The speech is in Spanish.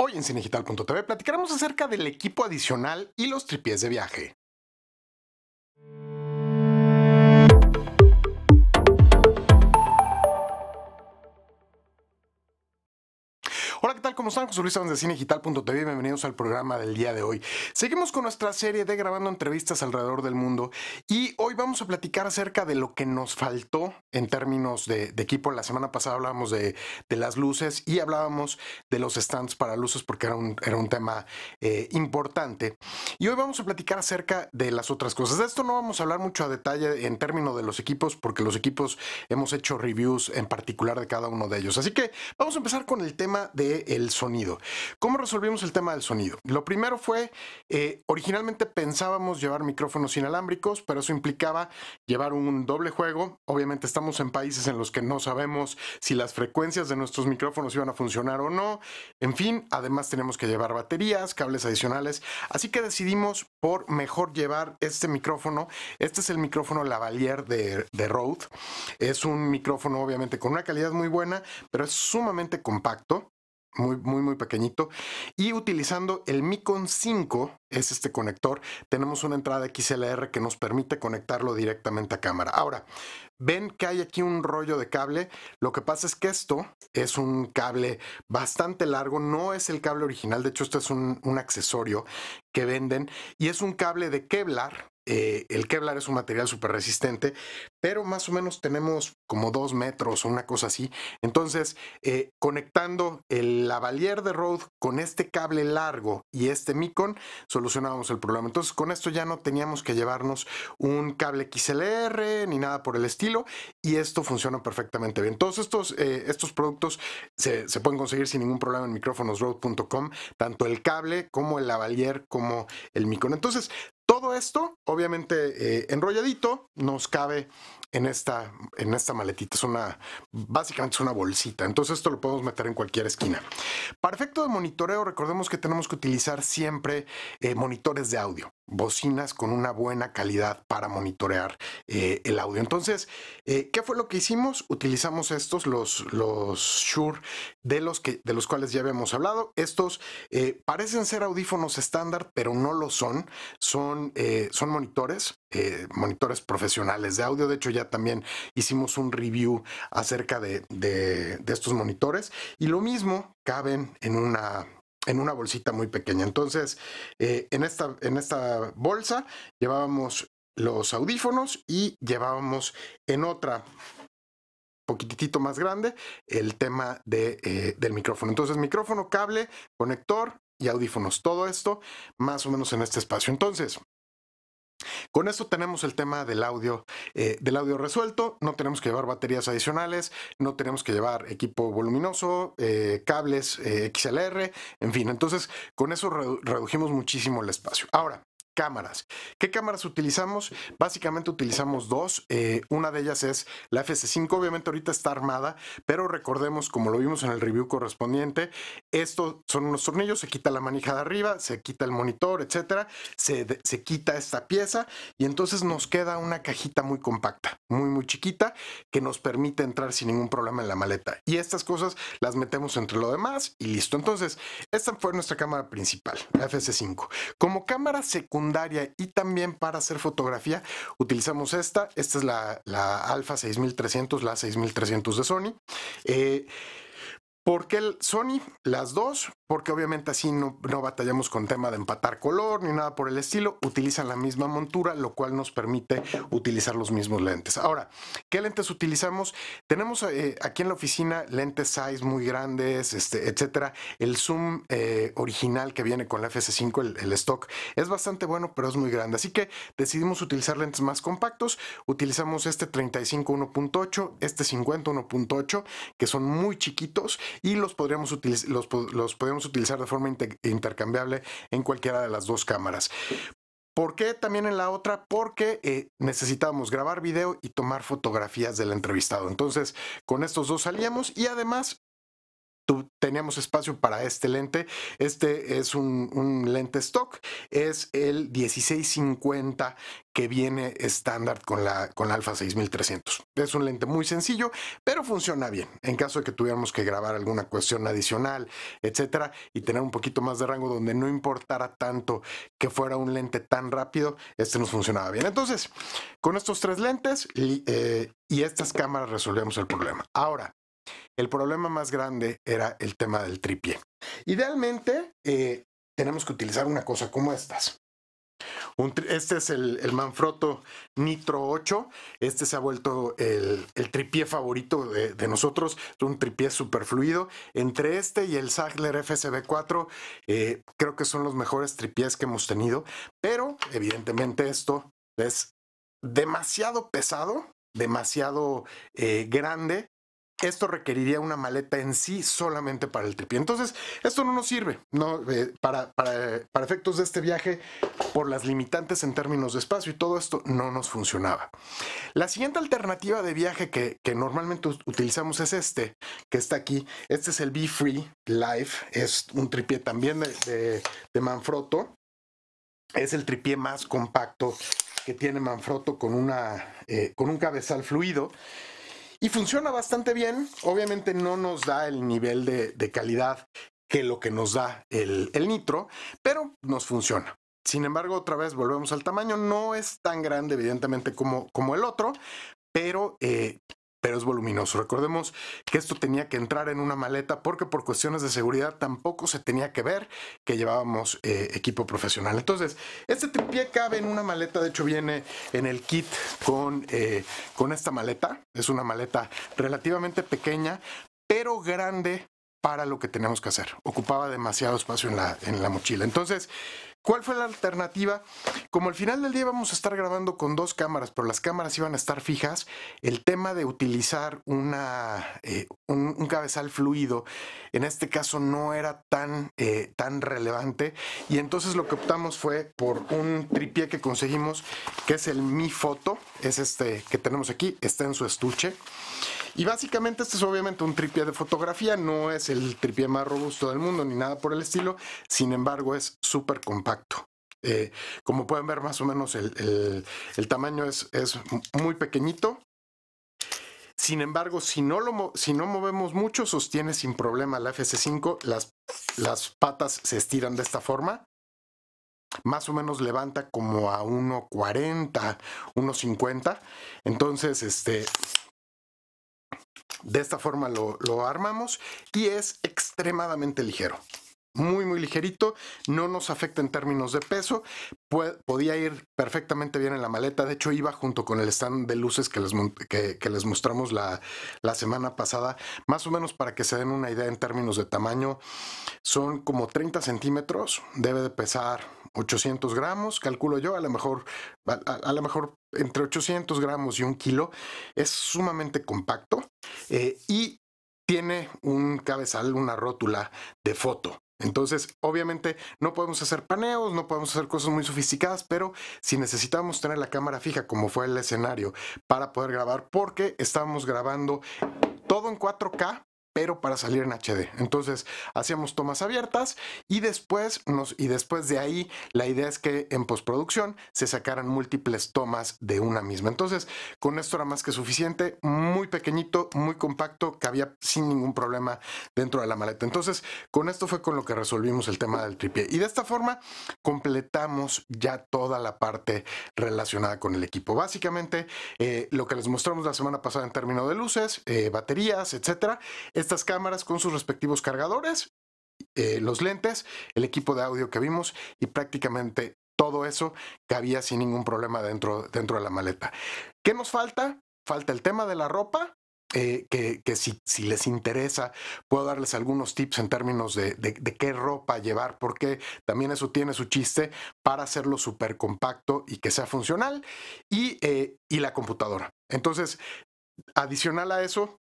Hoy en cinegital.tv platicaremos acerca del equipo adicional y los tripies de viaje. Hola, ¿qué tal? ¿Cómo están? José Luis Sáenz de Cinegital.tv. Bienvenidos al programa del día de hoy. Seguimos con nuestra serie de grabando entrevistas alrededor del mundo y hoy vamos a platicar acerca de lo que nos faltó en términos de, equipo. La semana pasada hablábamos de, de, las luces y hablábamos de los stands para luces porque era un, era un tema eh, importante. Y hoy vamos a platicar acerca de las otras cosas. De esto no vamos a hablar mucho a detalle en términos de los equipos porque los equipos hemos hecho reviews en particular de cada uno de ellos. Así que vamos a empezar con el tema del sonido. ¿Cómo resolvimos el tema del sonido? Lo primero fue, eh, originalmente pensábamos llevar micrófonos inalámbricos, pero eso implicaba llevar un doble juego. Obviamente está estamos en países en los que no sabemos si las frecuencias de nuestros micrófonos iban a funcionar o no. En fin, además tenemos que llevar baterías, cables adicionales. Así que decidimos por mejor llevar este micrófono. Este es el micrófono Lavalier de, de Rode. Es un micrófono obviamente con una calidad muy buena, pero es sumamente compacto muy, muy, muy pequeñito. Y utilizando el Micon 5, es este conector, tenemos una entrada XLR que nos permite conectarlo directamente a cámara. Ahora, ven que hay aquí un rollo de cable. Lo que pasa es que esto es un cable bastante largo, no es el cable original, de hecho esto es un, un accesorio que venden y es un cable de Kevlar eh, el Kevlar es un material súper resistente, pero más o menos tenemos como dos metros o una cosa así. Entonces, eh, conectando el lavalier de Rode con este cable largo y este Micon, solucionábamos el problema. Entonces, con esto ya no teníamos que llevarnos un cable XLR ni nada por el estilo, y esto funciona perfectamente bien. Todos estos, eh, estos productos se, pueden conseguir sin ningún problema en micrófonosrode.com, tanto el cable como el lavalier como el Micon. Entonces, todo esto, obviamente, eh, enrolladito, nos cabe en esta, en esta maletita. Es una, básicamente es una bolsita. Entonces esto lo podemos meter en cualquier esquina. Para efecto de monitoreo, recordemos que tenemos que utilizar siempre eh, monitores de audio bocinas con una buena calidad para monitorear eh, el audio. Entonces, eh, ¿qué fue lo que hicimos? Utilizamos estos, los, los Shure, de los, que, de los cuales ya habíamos hablado. Estos eh, parecen ser audífonos estándar, pero no lo son. Son, son monitores, monitores profesionales de audio. De hecho, ya también hicimos un review acerca de, de estos monitores. Y lo mismo caben en una en una bolsita muy pequeña. Entonces, eh, en, esta, en esta bolsa llevábamos los audífonos y llevábamos en otra poquitito más grande el tema eh, del micrófono. Entonces, micrófono, cable, conector y audífonos. Todo esto más o menos en este espacio. Entonces, con eso tenemos el tema del audio, eh, del audio resuelto, no tenemos que llevar baterías adicionales, no tenemos que llevar equipo voluminoso, eh, cables eh, XLR, en fin, entonces con eso redujimos muchísimo el espacio. Ahora, cámaras. ¿Qué cámaras utilizamos? Básicamente utilizamos dos. Eh, una de ellas es la fs 5 Obviamente ahorita está armada, pero recordemos, como lo vimos en el review correspondiente, estos son unos tornillos, se quita la manija de arriba, se quita el monitor, etcétera, se, quita esta pieza y entonces nos queda una cajita muy compacta, muy muy chiquita, que nos permite entrar sin ningún problema en la maleta. Y estas cosas las metemos entre lo demás y listo. Entonces, esta fue nuestra cámara principal, la fs 5 Como cámara secundaria, y también para hacer fotografía utilizamos esta. Esta es la, la Alpha 6300, la 6300 de Sony. Eh, ¿Por qué el Sony? Las dos, porque obviamente así no, batallamos con tema de empatar color ni nada por el estilo. Utilizan la misma montura, lo cual nos permite utilizar los mismos lentes. Ahora, ¿qué lentes utilizamos? Tenemos eh, aquí en la oficina lentes size muy grandes, este, etcétera. El zoom eh, original que viene con la FS5, el, el stock, es bastante bueno, pero es muy grande. Así que decidimos utilizar lentes más compactos. Utilizamos este 35 1.8, este 50 1.8, que son muy chiquitos y los, podríamos los, los utilizar de forma intercambiable en cualquiera de las dos cámaras. ¿Por qué también en la otra? Porque eh, necesitábamos grabar video y tomar fotografías del entrevistado. Entonces, con estos dos salíamos y además teníamos espacio para este lente. Este es un, lente stock, es el 1650 que viene estándar con la, con 6300. Es un lente muy sencillo, pero funciona bien. En caso de que tuviéramos que grabar alguna cuestión adicional, etcétera, y tener un poquito más de rango donde no importara tanto que fuera un lente tan rápido, este nos funcionaba bien. Entonces, con estos tres lentes y, eh, y estas cámaras resolvemos el problema. Ahora, el problema más grande era el tema del tripié. Idealmente, eh, tenemos que utilizar una cosa como estas. este es el, Manfrotto Nitro 8. Este se ha vuelto el, tripié favorito de, nosotros. Un tripié superfluido. Entre este y el Sagler FSB4, eh, creo que son los mejores tripiés que hemos tenido. Pero evidentemente esto es demasiado pesado, demasiado eh, grande esto requeriría una maleta en sí solamente para el tripié. Entonces, esto no nos sirve ¿no? Eh, para, efectos de este viaje por las limitantes en términos de espacio y todo esto no nos funcionaba. La siguiente alternativa de viaje que, normalmente utilizamos es este, que está aquí. Este es el Be Free Life, es un tripié también de, de, Manfrotto. Es el tripié más compacto que tiene Manfrotto con, una, eh, con un cabezal fluido. Y funciona bastante bien. Obviamente no nos da el nivel de, calidad que lo que nos da el, nitro, pero nos funciona. Sin embargo, otra vez volvemos al tamaño. No es tan grande, evidentemente, como, como el otro, pero eh, pero es voluminoso. Recordemos que esto tenía que entrar en una maleta porque por cuestiones de seguridad tampoco se tenía que ver que llevábamos eh, equipo profesional. Entonces, este tripié cabe en una maleta, de hecho viene en el kit con, eh, con esta maleta. Es una maleta relativamente pequeña, pero grande para lo que tenemos que hacer. Ocupaba demasiado espacio en la, en la mochila. Entonces, ¿Cuál fue la alternativa? Como al final del día vamos a estar grabando con dos cámaras, pero las cámaras iban a estar fijas, el tema de utilizar una, eh, un, cabezal fluido en este caso no era tan, eh, tan relevante y entonces lo que optamos fue por un tripié que conseguimos, que es el Mi Foto, es este que tenemos aquí, está en su estuche. Y básicamente este es obviamente un tripié de fotografía, no es el tripié más robusto del mundo ni nada por el estilo, sin embargo es súper compacto. Eh, como pueden ver más o menos el, el, tamaño es, es, muy pequeñito. Sin embargo, si no, lo, si no movemos mucho, sostiene sin problema la fs 5 las, las patas se estiran de esta forma más o menos levanta como a 1.40, 1.50. Entonces, este, de esta forma lo, armamos y es extremadamente ligero muy, muy ligerito, no nos afecta en términos de peso, podía ir perfectamente bien en la maleta, de hecho iba junto con el stand de luces que les, que, les mostramos la, semana pasada, más o menos para que se den una idea en términos de tamaño, son como 30 centímetros, debe de pesar 800 gramos, calculo yo, a lo mejor, a, lo mejor entre 800 gramos y un kilo, es sumamente compacto eh, y tiene un cabezal, una rótula de foto. Entonces, obviamente no podemos hacer paneos, no podemos hacer cosas muy sofisticadas, pero si necesitamos tener la cámara fija, como fue el escenario, para poder grabar, porque estamos grabando todo en 4K, pero para salir en HD. Entonces hacíamos tomas abiertas y después, nos, y después de ahí la idea es que en postproducción se sacaran múltiples tomas de una misma. Entonces con esto era más que suficiente, muy pequeñito, muy compacto, que había sin ningún problema dentro de la maleta. Entonces con esto fue con lo que resolvimos el tema del tripié y de esta forma completamos ya toda la parte relacionada con el equipo. Básicamente eh, lo que les mostramos la semana pasada en términos de luces, eh, baterías, etcétera. Estas cámaras con sus respectivos cargadores, eh, los lentes, el equipo de audio que vimos y prácticamente todo eso cabía sin ningún problema dentro, dentro de la maleta. ¿Qué nos falta? Falta el tema de la ropa, eh, que, si, les interesa, puedo darles algunos tips en términos de, qué ropa llevar, porque también eso tiene su chiste para hacerlo súper compacto y que sea funcional, y, eh, y la computadora. Entonces, adicional a eso,